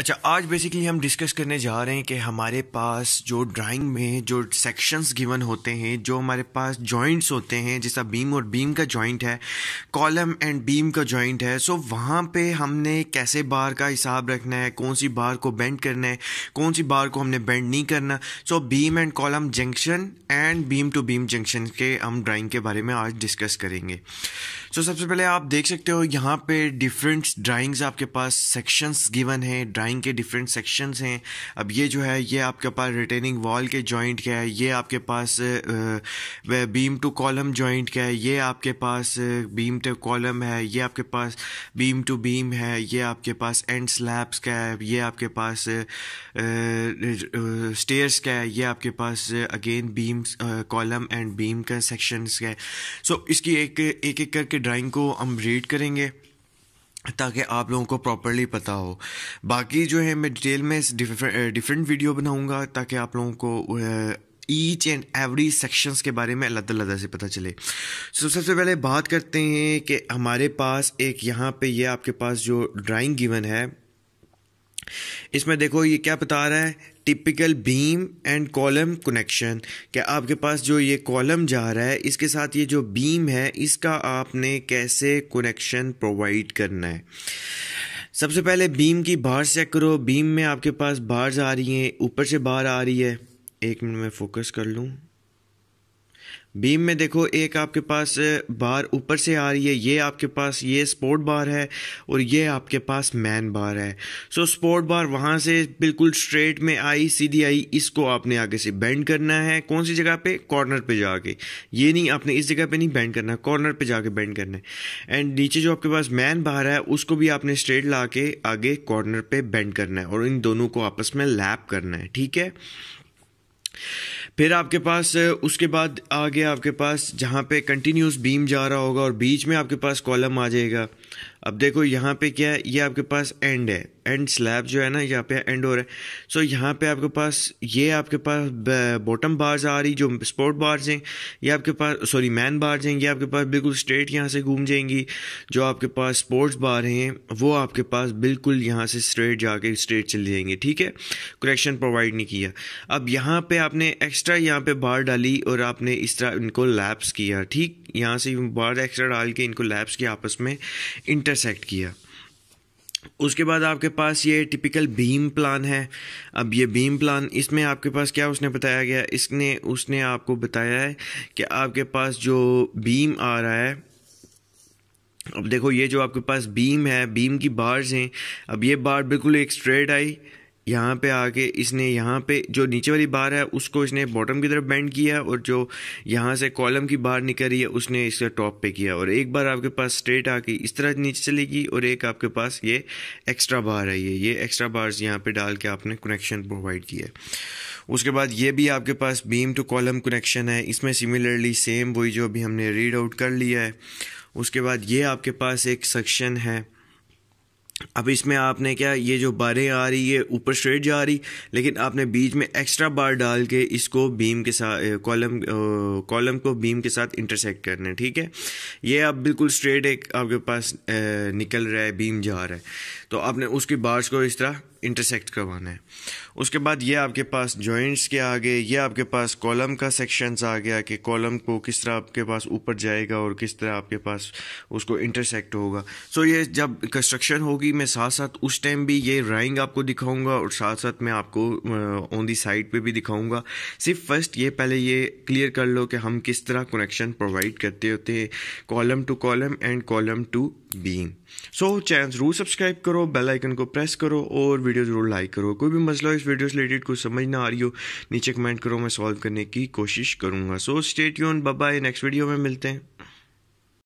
अच्छा आज बेसिकली हम डिस्कस करने जा रहे हैं कि हमारे पास जो ड्राइंग में जो सेक्शंस गिवन होते हैं जो हमारे पास जॉइंट्स होते हैं जैसा बीम और बीम का जॉइंट है कॉलम एंड बीम का जॉइंट है सो वहाँ पे हमने कैसे बार का हिसाब रखना है कौन सी बार को बेंड करना है कौन सी बार को हमने बेंड नहीं करना so beam and column junction and beam to beam junction के हम ड्राइंग के बारे में आज डिस्कस करेंगे सो so, सबसे पहले आप देख सकते हो यहाँ पे डिफरेंट ड्राइंग्स आपके पास सेक्शंस गिवन है ड्राइंग ड्राइंग के डिफरेंट सेक्शंस हैं अब ये जो है ये आपके पास रिटेनिंग वॉल के जॉइंट का है ये आपके पास बीम टू कॉलम जॉइंट का है ये आपके पास बीम टू कॉलम है ये आपके पास बीम टू बीम है ये आपके पास एंड स्लैब्स का है ये आपके पास स्टेयर्स का है ये आपके पास again beams column and beam का सेक्शंस का है सो so, इसकी एक एक एक करके ड्राइंग को हम रीड करेंगे ताकि आप लोगों को प्रॉपरली पता हो बाकी जो है मैं डिटेल में डिफरेंट वीडियो बनाऊंगा ताकि आप लोगों को ईच एंड एवरी सेक्शंस के बारे में अलग अलग से पता चले सो so, सबसे पहले बात करते हैं कि हमारे पास एक यहाँ पे ये आपके पास जो ड्राइंग गिवन है इसमें देखो ये क्या बता रहा है typical beam and column connection क्या आपके पास जो ये कॉलम जा रहा है इसके साथ ये जो बीम है इसका आपने कैसे कनेक्शन प्रोवाइड करना है सबसे पहले बीम की बाहर चेक करो बीम में आपके पास बाहर आ रही है ऊपर से बाहर आ रही है एक मिनट में फोकस कर लूँ बीम में देखो एक आपके पास बार ऊपर से आ रही है ये आपके पास ये स्पोर्ट बार है और ये आपके पास मैन बार है सो स्पोर्ट बार वहाँ से बिल्कुल स्ट्रेट में आई सीधी आई इसको आपने आगे से बेंड करना है कौन सी जगह पे कॉर्नर पे जाके ये नहीं आपने इस जगह पे नहीं बेंड करना कॉर्नर पे जाके बेंड करना है एंड नीचे जो आपके पास मैन बार है उसको भी आपने स्ट्रेट ला आगे कॉर्नर पर बेंड करना है और इन दोनों को आपस में लैप करना है ठीक है फिर आपके पास उसके बाद आ गया आपके पास जहाँ पे कंटिन्यूस बीम जा रहा होगा और बीच में आपके पास कॉलम आ जाएगा अब देखो यहाँ पे क्या है ये आपके पास एंड है एंड स्लैब जो है ना यहाँ पे एंड हो रहा है सो यहाँ पे आपके पास ये आपके पास बॉटम बार्स आ रही जो स्पोर्ट बार्स हैं ये आपके पास सॉरी मैन बार्स हैं ये आपके पास बिल्कुल स्ट्रेट यहाँ से घूम जाएंगी जो आपके पास स्पोर्ट्स बार हैं वो आपके पास बिल्कुल यहाँ से स्ट्रेट जाके स्ट्रेट चले जाएंगे ठीक है करेक्शन प्रोवाइड नहीं किया अब यहाँ पर आपने एक्स्ट्रा यहाँ पर बार डाली और आपने इस तरह इनको लैप्स किया ठीक यहाँ से बार एक्स्ट्रा डाल के इनको लैप्स किया आपस में इंटर इंटरसेक्ट किया उसके बाद आपके पास ये टिपिकल भीम प्लान है अब ये भीम प्लान इसमें आपके पास क्या उसने बताया गया इसने उसने आपको बताया है कि आपके पास जो बीम आ रहा है अब देखो ये जो आपके पास बीम है बीम की बार्स हैं अब ये बार बिल्कुल एक स्ट्रेट आई यहाँ पे आके इसने यहाँ पे जो नीचे वाली बार है उसको इसने बॉटम की तरफ बेंड किया और जो यहाँ से कॉलम की बार निकल रही है उसने इसका टॉप पे किया और एक बार आपके पास स्ट्रेट आके इस तरह नीचे चलेगी और एक आपके पास ये एक्स्ट्रा बार आई है ये एक्स्ट्रा बार्स यहाँ पे डाल के आपने कनेक्शन प्रोवाइड किया है उसके बाद ये भी आपके पास बीम टू कॉलम कनेक्शन है इसमें सिमिलरली सेम वही जो अभी हमने रीड आउट कर लिया है उसके बाद ये आपके पास एक सेक्शन है अब इसमें आपने क्या ये जो बारें आ रही है ऊपर स्ट्रेट जा रही लेकिन आपने बीच में एक्स्ट्रा बार डाल के इसको बीम के साथ कॉलम कॉलम को बीम के साथ इंटरसेक्ट करना है ठीक है ये आप बिल्कुल स्ट्रेट एक आपके पास निकल रहा है बीम जा रहा है तो आपने उसकी बार्स को इस तरह इंटरसेक्ट करवाना है उसके बाद ये आपके पास जॉइंट्स के आगे ये आपके पास कॉलम का सेक्शंस आ गया कि कॉलम को किस तरह आपके पास ऊपर जाएगा और किस तरह आपके पास उसको इंटरसेक्ट होगा सो so ये जब कंस्ट्रक्शन होगी मैं साथ साथ उस टाइम भी ये ड्राइंग आपको दिखाऊंगा और साथ साथ मैं आपको ऑन दी साइड पे भी दिखाऊंगा सिर्फ फर्स्ट ये पहले ये क्लियर कर लो कि हम किस तरह कनेक्शन प्रोवाइड करते होते हैं column to column and column to beam so channel जरूर सब्सक्राइब करो बेल आइकन को प्रेस करो और वीडियो ज़रूर लाइक करो कोई भी मसला इस वीडियो से रिलेटेड कुछ समझ ना आ रही हो नीचे कमेंट करो मैं सॉल्व करने की कोशिश करूँगा सो स्टेट यून बाय नेक्स्ट वीडियो में मिलते हैं